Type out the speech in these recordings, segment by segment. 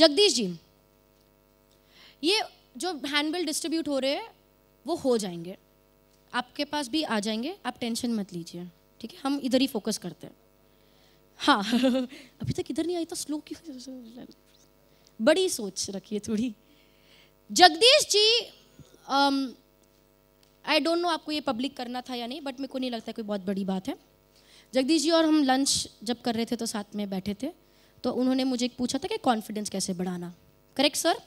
जगदीश जी ये जो handbill distribute हो रहे हैं वो हो जाएंगे आपके पास भी आ जाएंगे आप टेंशन मत लीजिए ठीक है हम इधर ही फोकस करते हैं हाँ अभी तक इधर नहीं आई तो स्लो क्यों बड़ी सोच रखिए थोड़ी Jagdish ji I don't know आपको ये पब्लिक करना था या नहीं बट मेरे को नहीं लगता कोई बहुत बड़ी बात है जगदीश जी और हम लंच जब कर रहे थे तो साथ में बैठे थे तो उन्होंने मुझे पूछा था कि कॉन्फिडेंस कैसे बढ़ाना करेक्ट सर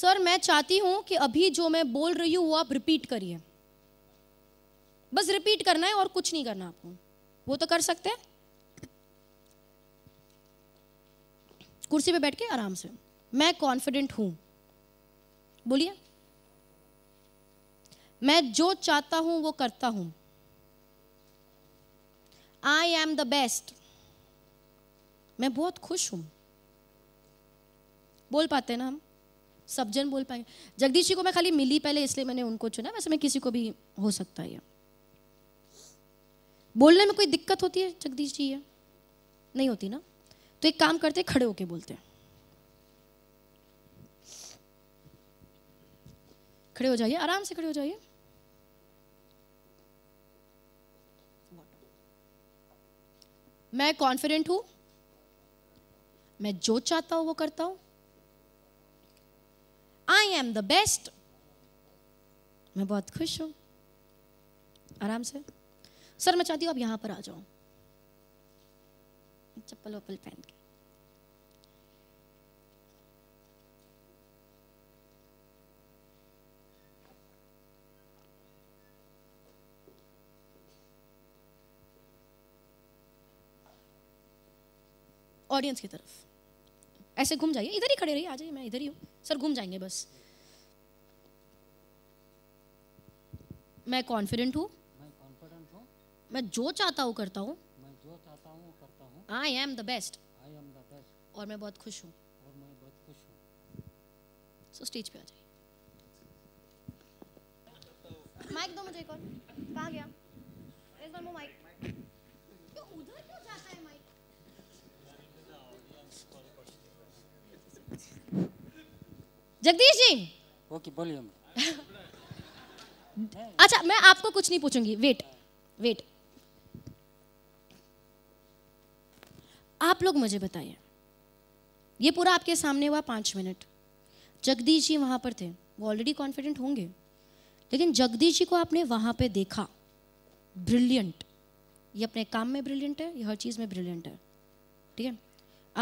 सर मैं चाहती हूं कि अभी जो मैं बोल रही हूं वो आप रिपीट करिए बस रिपीट करना है और कुछ नहीं करना आपको वो तो कर सकते हैं कुर्सी पे बैठ के आराम से मैं कॉन्फिडेंट हूं बोलिए मैं जो चाहता हूं वो करता हूं आई एम द बेस्ट मैं बहुत खुश हूं बोल पाते हैं ना हम सब जन बोल पाएंगे जगदीश जी को मैं खाली मिली पहले इसलिए मैंने उनको चुना वैसे मैं किसी को भी हो सकता है बोलने में कोई दिक्कत होती है जगदीश जी ये नहीं होती ना तो एक काम करते खड़े होके बोलते हैं खड़े हो जाइए आराम से खड़े हो जाइए मैं कॉन्फिडेंट हूं मैं जो चाहता हूं वो करता हूं आई एम द बेस्ट मैं बहुत खुश हूं आराम से सर मैं चाहती हूँ आप यहां पर आ जाओ चप्पल वप्पल पहन के ऑडियंस की तरफ ऐसे घूम जाइए इधर ही खड़े रहिए आ जाइए मैं इधर ही हूँ सर घूम जाएंगे बस मैं कॉन्फिडेंट हूँ मैं जो चाहता हूँ करता हूँ आई एम द बेस्ट और मैं बहुत खुश हूँ और मैं बहुत खुश हूँ सो स्टेज पे आ जाइए माइक दो मुझे एक और कहाँ गया इस बार वो माइक जगदीश जी ओके बोलिए अच्छा मैं आपको कुछ नहीं पूछूंगी वेट वेट आप लोग मुझे बताइए ये पूरा आपके सामने हुआ पांच मिनट जगदीश जी वहां पर थे वो ऑलरेडी कॉन्फिडेंट होंगे लेकिन जगदीश जी को आपने वहां पे देखा ब्रिलियंट ये अपने काम में ब्रिलियंट है ये हर चीज़ में ब्रिलियंट है ठीक है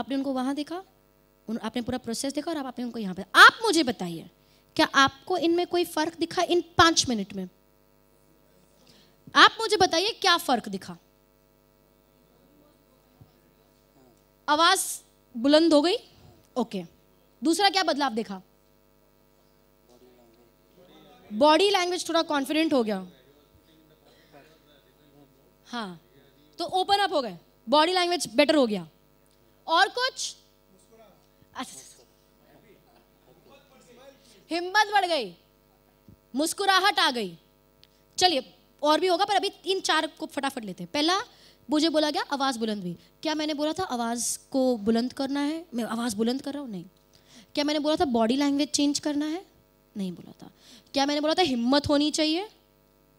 आपने उनको वहां देखा उन आपने पूरा प्रोसेस देखा और आप आपने उनको यहाँ पर आप मुझे बताइए क्या आपको इनमें कोई फर्क दिखा इन पांच मिनट में आप मुझे बताइए क्या फर्क दिखा आवाज बुलंद हो गई ओके दूसरा क्या बदलाव देखा बॉडी लैंग्वेज थोड़ा कॉन्फिडेंट हो गया हाँ तो ओपन अप हो गए बॉडी लैंग्वेज बेटर हो गया और कुछ अच्छा, अच्छा, अच्छा। हिम्मत बढ़ गई मुस्कुराहट आ गई चलिए और भी होगा पर अभी इन चार को फटाफट लेते हैं पहला मुझे बोला गया आवाज़ बुलंद हुई क्या मैंने बोला था आवाज़ को बुलंद करना है मैं आवाज़ बुलंद कर रहा हूँ नहीं क्या मैंने बोला था बॉडी लैंग्वेज चेंज करना है नहीं बोला था क्या मैंने बोला था हिम्मत होनी चाहिए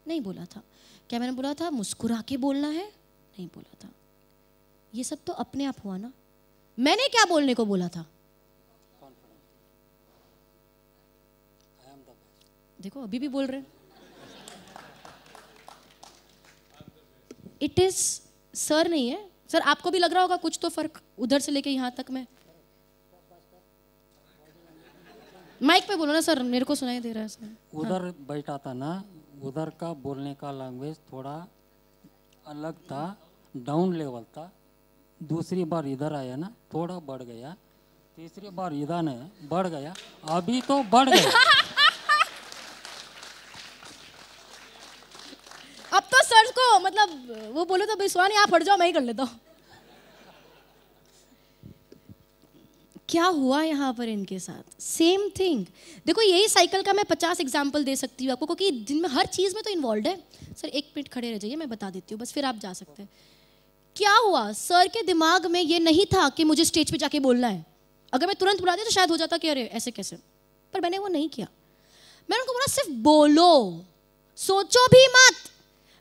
नहीं बोला था क्या मैंने बोला था मुस्कुरा के बोलना है नहीं बोला था ये सब तो अपने आप हुआ ना मैंने क्या बोलने को बोला था देखो अभी भी बोल रहे इट इज सर नहीं है सर आपको भी लग रहा होगा कुछ तो फर्क उधर से लेके यहाँ तक मैं माइक पे बोलो ना सर मेरे को सुनाई दे रहा है सर हाँ। उधर बैठा था ना उधर का बोलने का लैंग्वेज थोड़ा अलग था डाउन लेवल था दूसरी बार इधर आया ना थोड़ा बढ़ गया तीसरी बार इधर ने बढ़ गया अभी तो बढ़ गया वो बोले तो भाई सुहानी आप हट जाओ मैं ही कर लेता हूँ क्या हुआ यहाँ पर इनके साथ सेम थिंग देखो यही साइकिल का मैं पचास एग्जाम्पल दे सकती हूँ आपको क्योंकि दिन में हर चीज़ में तो इन्वॉल्व है सर एक मिनट खड़े रह जाइए मैं बता देती हूँ बस फिर आप जा सकते हैं क्या हुआ सर के दिमाग में ये नहीं था कि मुझे स्टेज पे जाके बोलना है अगर मैं तुरंत बुला दिया तो शायद हो जाता कि अरे ऐसे कैसे पर मैंने वो नहीं किया मैंने उनको बोला सिर्फ बोलो सोचो भी मत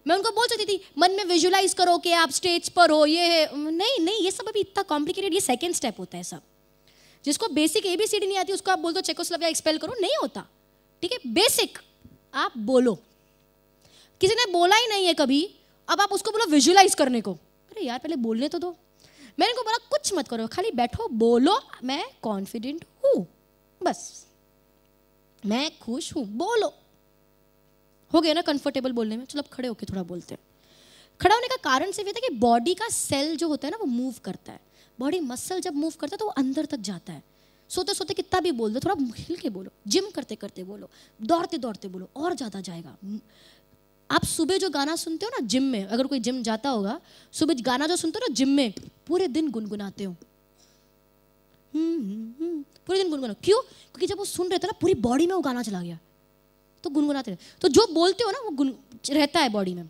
मैं उनको बोल सकती थी मन में विजुलाइज करो कि आप स्टेज पर हो ये नहीं नहीं ये सब अभी इतना कॉम्प्लिकेटेड ये सेकेंड स्टेप होता है सब जिसको basic A B C D नहीं आती उसको आप बोल दो चेकोस्लोविया एक्सपेल करो नहीं होता ठीक है बेसिक आप बोलो किसी ने बोला ही नहीं है कभी अब आप उसको बोलो विजुलाइज करने को अरे यार पहले बोलने तो दो मैंने को बोला कुछ मत करो खाली बैठो बोलो मैं कॉन्फिडेंट हूं बस मैं खुश हूं बोलो हो गया ना कंफर्टेबल बोलने में चलो अब खड़े होकर थोड़ा बोलते हैं खड़ा होने का कारण सिर्फ ये था कि बॉडी का सेल जो होता है ना वो मूव करता है बॉडी मसल जब मूव करता है तो वो अंदर तक जाता है सोते सोते कितना भी बोल दो थोड़ा हिल के बोलो जिम करते करते बोलो दौड़ते दौड़ते बोलो और ज़्यादा जाएगा आप सुबह जो गाना सुनते हो ना जिम में अगर कोई जिम जाता होगा सुबह गाना जो सुनते हो ना जिम में पूरे दिन गुनगुनाते हो हम्म, हम्म, हम्म, पूरे दिन गुनगुना क्यों क्योंकि जब वो सुन रहे थे ना पूरी बॉडी में वो गाना चला गया तो गुनगुनाते रहते तो जो बोलते हो ना वो गुन रहता है बॉडी में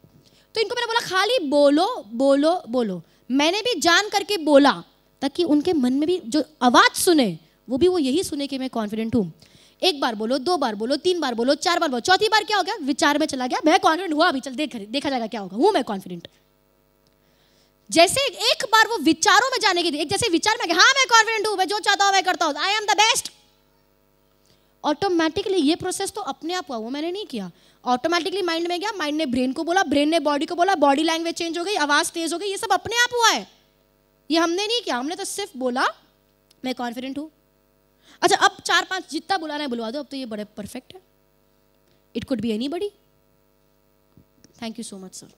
तो इनको मैंने बोला खाली बोलो बोलो बोलो मैंने भी जान करके बोला ताकि उनके मन में भी जो आवाज़ सुने वो भी वो यही सुने कि मैं कॉन्फिडेंट हूँ एक बार बोलो दो बार बोलो तीन बार बोलो चार बार बोलो चौथी बार क्या हो गया विचार में चला गया मैं कॉन्फिडेंट हुआ अभी चल देख देखा जाएगा क्या होगा हूँ मैं कॉन्फिडेंट जैसे एक बार वो विचारों में जाने के की जैसे विचार में हाँ मैं कॉन्फिडेंट हूँ मैं जो चाहता हूँ मैं करता हूँ I am the best automatically ये प्रोसेस तो अपने आप हुआ वो मैंने नहीं किया ऑटोमेटिकली माइंड में गया माइंड ने ब्रेन को बोला ब्रेन ने बॉडी को बोला बॉडी लैंग्वेज चेंज हो गई आवाज़ तेज हो गई ये सब अपने आप हुआ है ये हमने नहीं किया हमने तो सिर्फ बोला मैं कॉन्फिडेंट हूं अच्छा अब चार पांच जितना बुलाना है बुलवा दो अब तो ये बड़े परफेक्ट है इट कुड बी एनी बडी thank you so much sir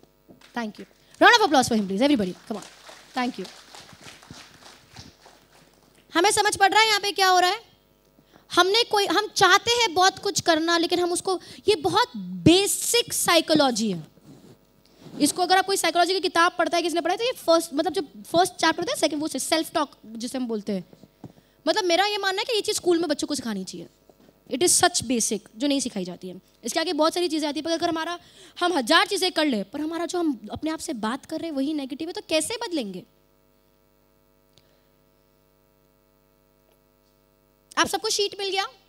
thank you round of applause for him please everybody come on thank you हमें समझ पड़ रहा है यहाँ पे क्या हो रहा है हमने कोई हम चाहते हैं बहुत कुछ करना लेकिन हम उसको ये बहुत बेसिक साइकोलॉजी है इसको अगर आप कोई साइकोलॉजी की किताब पढ़ता है किसने पढ़ा है तो ये फर्स्ट मतलब जो फर्स्ट चैप्टर होता है सेकंड वो से, सेल्फ टॉक जिसे हम बोलते हैं मतलब मेरा ये मानना है कि ये चीज़ स्कूल में बच्चों को सिखानी चाहिए इट इज़ सच बेसिक जो नहीं सिखाई जाती है इसके आगे बहुत सारी चीज़ें आती है पर अगर हमारा हम हज़ार चीज़ें कर ले पर हमारा जो हम अपने आप से बात कर रहे हैं वही नेगेटिव है तो कैसे बदलेंगे आप सबको शीट मिल गया